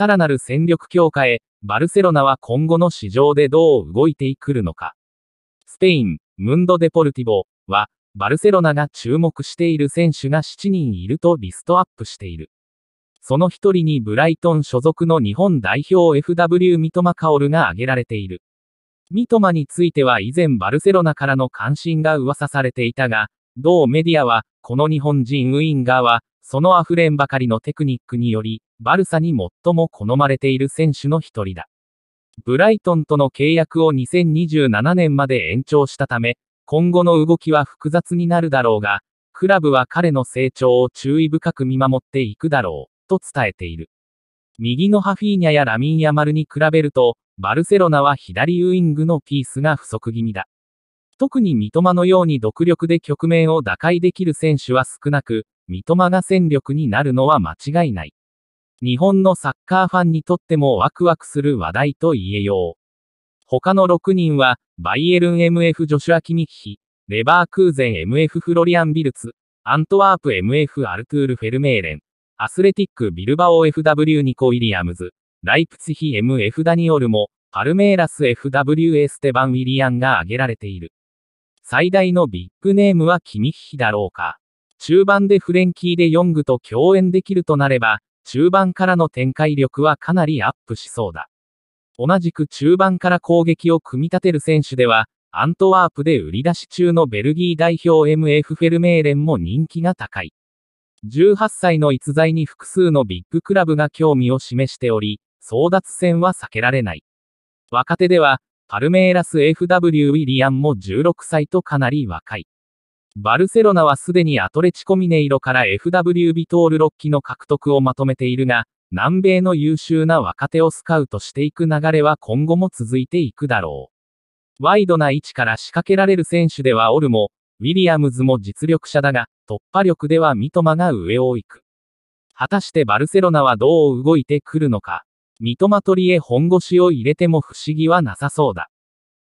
さらなる戦力強化へ、バルセロナは今後の市場でどう動いてくるのか。スペイン、ムンド・デポルティボは、バルセロナが注目している選手が7人いるとリストアップしている。その一人にブライトン所属の日本代表 FW 三笘薫が挙げられている。三笘については以前バルセロナからの関心が噂されていたが、同メディアは、この日本人ウインガーは、その溢れんばかりのテクニックにより、バルサに最も好まれている選手の一人だ。ブライトンとの契約を2027年まで延長したため、今後の動きは複雑になるだろうが、クラブは彼の成長を注意深く見守っていくだろう、と伝えている。右のハフィーニャやラミン・ヤマルに比べると、バルセロナは左ウイングのピースが不足気味だ。特に三笘のように独力で局面を打開できる選手は少なく、三笘が戦力になるのは間違いない。日本のサッカーファンにとってもワクワクする話題と言えよう。他の6人は、バイエルン MF ジョシュア・キミッヒ、レバークーゼン MF フロリアン・ビルツ、アントワープ MF アルトゥール・フェルメーレン、アスレティック・ビルバオ FW ニコ・ウィリアムズ、ライプツヒ MF ダニオルも、パルメーラス FW エステバン・ウィリアンが挙げられている。最大のビッグネームはキミッヒだろうか。中盤でフレンキーでヨングと共演できるとなれば、中盤からの展開力はかなりアップしそうだ。同じく中盤から攻撃を組み立てる選手では、アントワープで売り出し中のベルギー代表 MF フェルメーレンも人気が高い。18歳の逸材に複数のビッグクラブが興味を示しており、争奪戦は避けられない。若手では、パルメイラス FW ウィリアンも16歳とかなり若い。バルセロナはすでにアトレチコミネイロから FW ビトール6期の獲得をまとめているが、南米の優秀な若手をスカウトしていく流れは今後も続いていくだろう。ワイドな位置から仕掛けられる選手ではオルも、ウィリアムズも実力者だが、突破力では三笘が上を行く。果たしてバルセロナはどう動いてくるのか、三笘取りへ本腰を入れても不思議はなさそうだ。